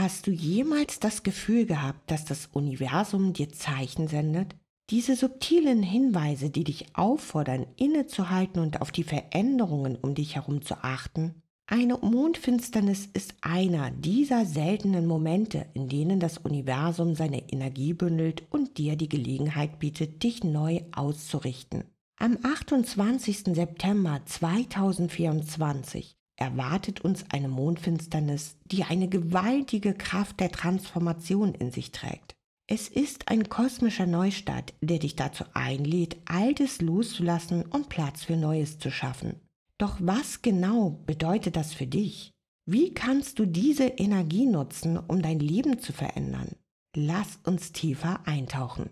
Hast du jemals das Gefühl gehabt, dass das Universum dir Zeichen sendet? Diese subtilen Hinweise, die dich auffordern, innezuhalten und auf die Veränderungen um dich herum zu achten? Eine Mondfinsternis ist einer dieser seltenen Momente, in denen das Universum seine Energie bündelt und dir die Gelegenheit bietet, dich neu auszurichten. Am 28. September 2024 erwartet uns eine Mondfinsternis, die eine gewaltige Kraft der Transformation in sich trägt. Es ist ein kosmischer Neustart, der dich dazu einlädt, Altes loszulassen und Platz für Neues zu schaffen. Doch was genau bedeutet das für dich? Wie kannst du diese Energie nutzen, um dein Leben zu verändern? Lass uns tiefer eintauchen.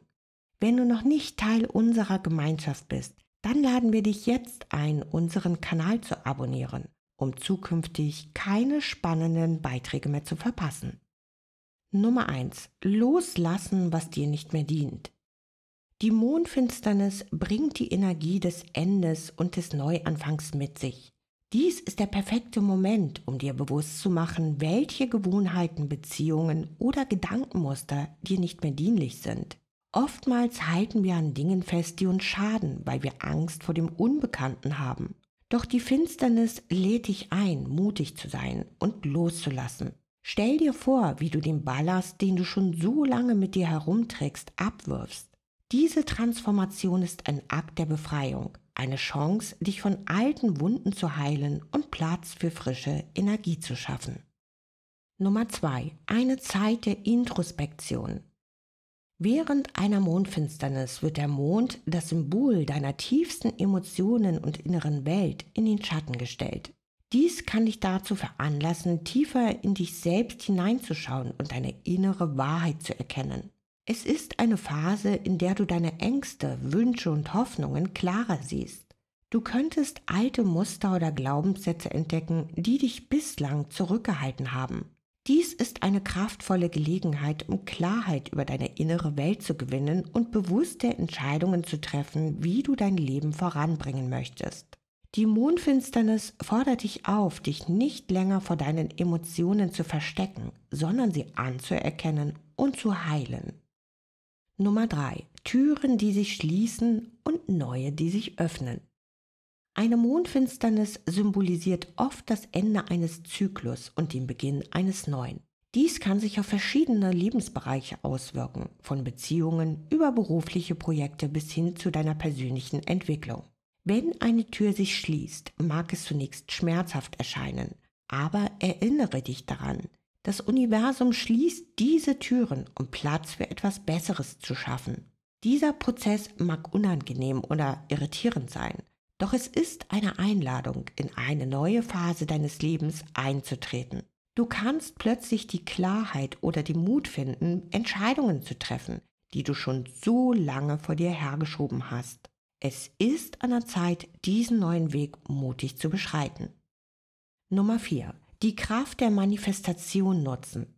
Wenn du noch nicht Teil unserer Gemeinschaft bist, dann laden wir dich jetzt ein, unseren Kanal zu abonnieren um zukünftig keine spannenden Beiträge mehr zu verpassen. Nummer 1. Loslassen, was dir nicht mehr dient. Die Mondfinsternis bringt die Energie des Endes und des Neuanfangs mit sich. Dies ist der perfekte Moment, um dir bewusst zu machen, welche Gewohnheiten, Beziehungen oder Gedankenmuster dir nicht mehr dienlich sind. Oftmals halten wir an Dingen fest, die uns schaden, weil wir Angst vor dem Unbekannten haben. Doch die Finsternis lädt dich ein, mutig zu sein und loszulassen. Stell dir vor, wie du den Ballast, den du schon so lange mit dir herumträgst, abwirfst. Diese Transformation ist ein Akt der Befreiung, eine Chance, dich von alten Wunden zu heilen und Platz für frische Energie zu schaffen. Nummer 2. Eine Zeit der Introspektion. Während einer Mondfinsternis wird der Mond, das Symbol deiner tiefsten Emotionen und inneren Welt, in den Schatten gestellt. Dies kann dich dazu veranlassen, tiefer in dich selbst hineinzuschauen und deine innere Wahrheit zu erkennen. Es ist eine Phase, in der du deine Ängste, Wünsche und Hoffnungen klarer siehst. Du könntest alte Muster oder Glaubenssätze entdecken, die dich bislang zurückgehalten haben. Dies ist eine kraftvolle Gelegenheit, um Klarheit über deine innere Welt zu gewinnen und bewusste Entscheidungen zu treffen, wie du dein Leben voranbringen möchtest. Die Mondfinsternis fordert dich auf, dich nicht länger vor deinen Emotionen zu verstecken, sondern sie anzuerkennen und zu heilen. Nummer 3. Türen, die sich schließen und neue, die sich öffnen. Eine Mondfinsternis symbolisiert oft das Ende eines Zyklus und den Beginn eines neuen. Dies kann sich auf verschiedene Lebensbereiche auswirken, von Beziehungen über berufliche Projekte bis hin zu deiner persönlichen Entwicklung. Wenn eine Tür sich schließt, mag es zunächst schmerzhaft erscheinen, aber erinnere dich daran, das Universum schließt diese Türen, um Platz für etwas Besseres zu schaffen. Dieser Prozess mag unangenehm oder irritierend sein, doch es ist eine Einladung, in eine neue Phase deines Lebens einzutreten. Du kannst plötzlich die Klarheit oder den Mut finden, Entscheidungen zu treffen, die du schon so lange vor dir hergeschoben hast. Es ist an der Zeit, diesen neuen Weg mutig zu beschreiten. Nummer 4. Die Kraft der Manifestation nutzen.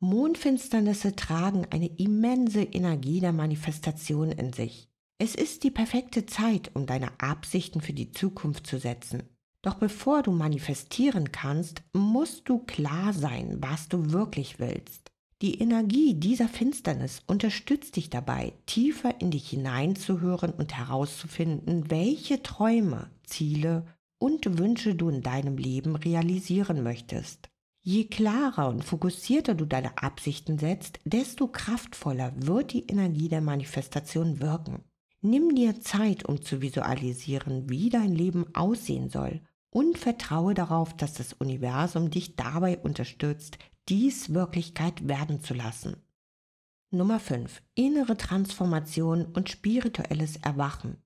Mondfinsternisse tragen eine immense Energie der Manifestation in sich. Es ist die perfekte Zeit, um deine Absichten für die Zukunft zu setzen. Doch bevor du manifestieren kannst, musst du klar sein, was du wirklich willst. Die Energie dieser Finsternis unterstützt dich dabei, tiefer in dich hineinzuhören und herauszufinden, welche Träume, Ziele und Wünsche du in deinem Leben realisieren möchtest. Je klarer und fokussierter du deine Absichten setzt, desto kraftvoller wird die Energie der Manifestation wirken. Nimm dir Zeit, um zu visualisieren, wie dein Leben aussehen soll und vertraue darauf, dass das Universum dich dabei unterstützt, dies Wirklichkeit werden zu lassen. Nummer 5. Innere Transformation und spirituelles Erwachen.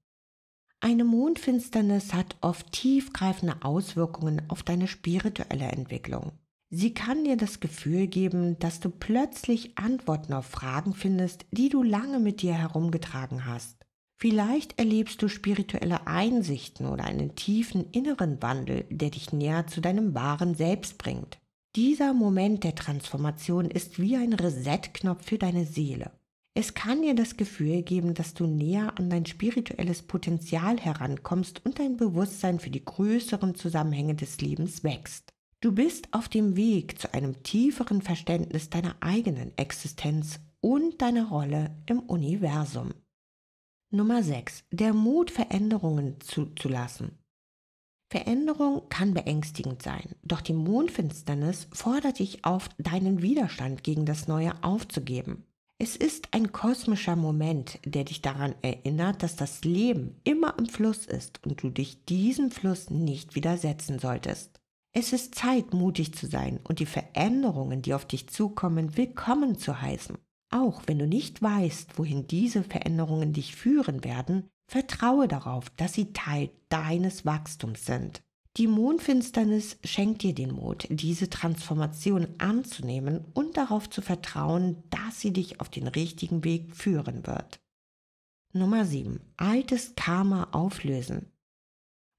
Eine Mondfinsternis hat oft tiefgreifende Auswirkungen auf deine spirituelle Entwicklung. Sie kann dir das Gefühl geben, dass du plötzlich Antworten auf Fragen findest, die du lange mit dir herumgetragen hast. Vielleicht erlebst du spirituelle Einsichten oder einen tiefen inneren Wandel, der dich näher zu deinem wahren Selbst bringt. Dieser Moment der Transformation ist wie ein Reset-Knopf für deine Seele. Es kann dir das Gefühl geben, dass du näher an dein spirituelles Potenzial herankommst und dein Bewusstsein für die größeren Zusammenhänge des Lebens wächst. Du bist auf dem Weg zu einem tieferen Verständnis deiner eigenen Existenz und deiner Rolle im Universum. Nummer 6. Der Mut, Veränderungen zuzulassen. Veränderung kann beängstigend sein, doch die Mondfinsternis fordert dich auf, deinen Widerstand gegen das Neue aufzugeben. Es ist ein kosmischer Moment, der dich daran erinnert, dass das Leben immer im Fluss ist und du dich diesem Fluss nicht widersetzen solltest. Es ist Zeit, mutig zu sein und die Veränderungen, die auf dich zukommen, willkommen zu heißen. Auch wenn du nicht weißt, wohin diese Veränderungen dich führen werden, vertraue darauf, dass sie Teil deines Wachstums sind. Die Mondfinsternis schenkt dir den Mut, diese Transformation anzunehmen und darauf zu vertrauen, dass sie dich auf den richtigen Weg führen wird. Nummer 7. Altes Karma auflösen.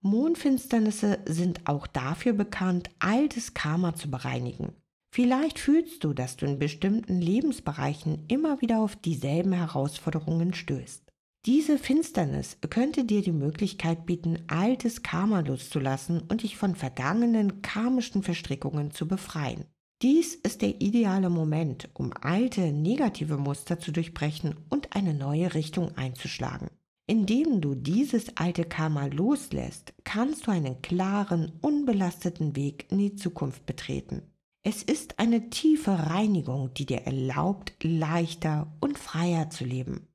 Mondfinsternisse sind auch dafür bekannt, altes Karma zu bereinigen. Vielleicht fühlst du, dass du in bestimmten Lebensbereichen immer wieder auf dieselben Herausforderungen stößt. Diese Finsternis könnte dir die Möglichkeit bieten, altes Karma loszulassen und dich von vergangenen karmischen Verstrickungen zu befreien. Dies ist der ideale Moment, um alte negative Muster zu durchbrechen und eine neue Richtung einzuschlagen. Indem du dieses alte Karma loslässt, kannst du einen klaren, unbelasteten Weg in die Zukunft betreten. Es ist eine tiefe Reinigung, die dir erlaubt, leichter und freier zu leben.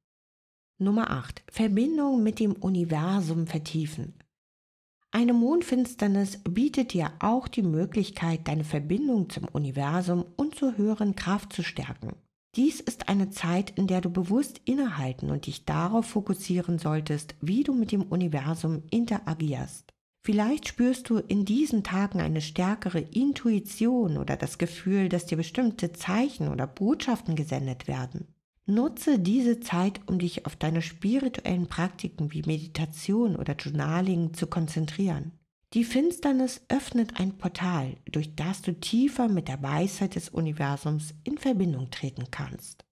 Nummer 8. Verbindung mit dem Universum vertiefen. Eine Mondfinsternis bietet dir auch die Möglichkeit, deine Verbindung zum Universum und zur höheren Kraft zu stärken. Dies ist eine Zeit, in der du bewusst innehalten und dich darauf fokussieren solltest, wie du mit dem Universum interagierst. Vielleicht spürst du in diesen Tagen eine stärkere Intuition oder das Gefühl, dass dir bestimmte Zeichen oder Botschaften gesendet werden. Nutze diese Zeit, um dich auf deine spirituellen Praktiken wie Meditation oder Journaling zu konzentrieren. Die Finsternis öffnet ein Portal, durch das du tiefer mit der Weisheit des Universums in Verbindung treten kannst.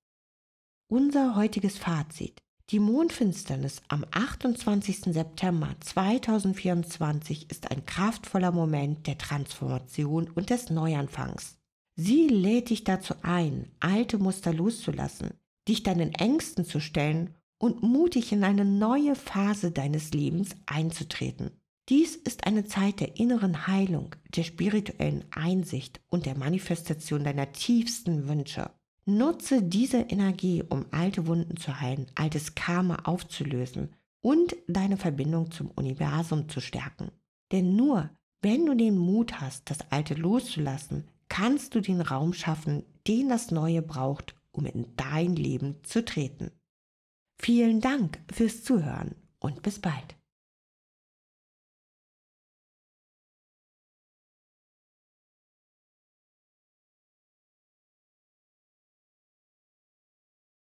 Unser heutiges Fazit. Die Mondfinsternis am 28. September 2024 ist ein kraftvoller Moment der Transformation und des Neuanfangs. Sie lädt dich dazu ein, alte Muster loszulassen, dich deinen Ängsten zu stellen und mutig in eine neue Phase deines Lebens einzutreten. Dies ist eine Zeit der inneren Heilung, der spirituellen Einsicht und der Manifestation deiner tiefsten Wünsche. Nutze diese Energie, um alte Wunden zu heilen, altes Karma aufzulösen und deine Verbindung zum Universum zu stärken. Denn nur wenn du den Mut hast, das Alte loszulassen, kannst du den Raum schaffen, den das Neue braucht, um in dein Leben zu treten. Vielen Dank fürs Zuhören und bis bald.